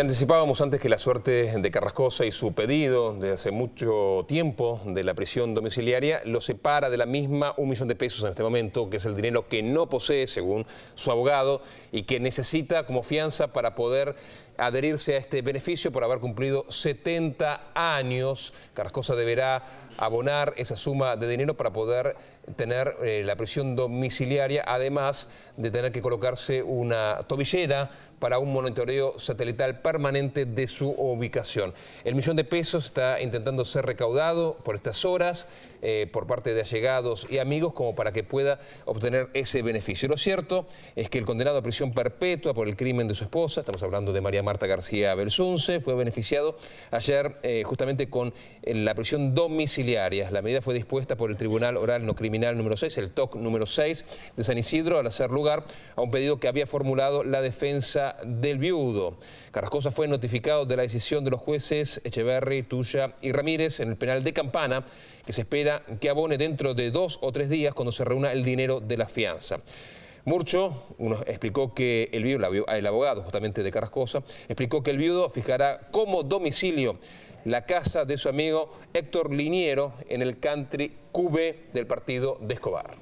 Anticipábamos antes que la suerte de Carrascosa y su pedido de hace mucho tiempo de la prisión domiciliaria lo separa de la misma un millón de pesos en este momento, que es el dinero que no posee, según su abogado, y que necesita como fianza para poder adherirse a este beneficio por haber cumplido 70 años. Carrascosa deberá abonar esa suma de dinero para poder tener eh, la prisión domiciliaria, además de tener que colocarse una tobillera para un monitoreo satelital permanente de su ubicación. El millón de pesos está intentando ser recaudado por estas horas eh, por parte de allegados y amigos como para que pueda obtener ese beneficio. Lo cierto es que el condenado a prisión perpetua por el crimen de su esposa, estamos hablando de María Marta García Belsunce, fue beneficiado ayer eh, justamente con la prisión domiciliaria. La medida fue dispuesta por el Tribunal Oral No Criminal número 6, el TOC número 6 de San Isidro, al hacer lugar a un pedido que había formulado la defensa del viudo. Cosa fue notificado de la decisión de los jueces Echeverry, Tuya y Ramírez en el penal de Campana, que se espera que abone dentro de dos o tres días cuando se reúna el dinero de la fianza. Murcho explicó que el viudo, el abogado justamente de Carrascosa, explicó que el viudo fijará como domicilio la casa de su amigo Héctor Liniero en el country QB del partido de Escobar.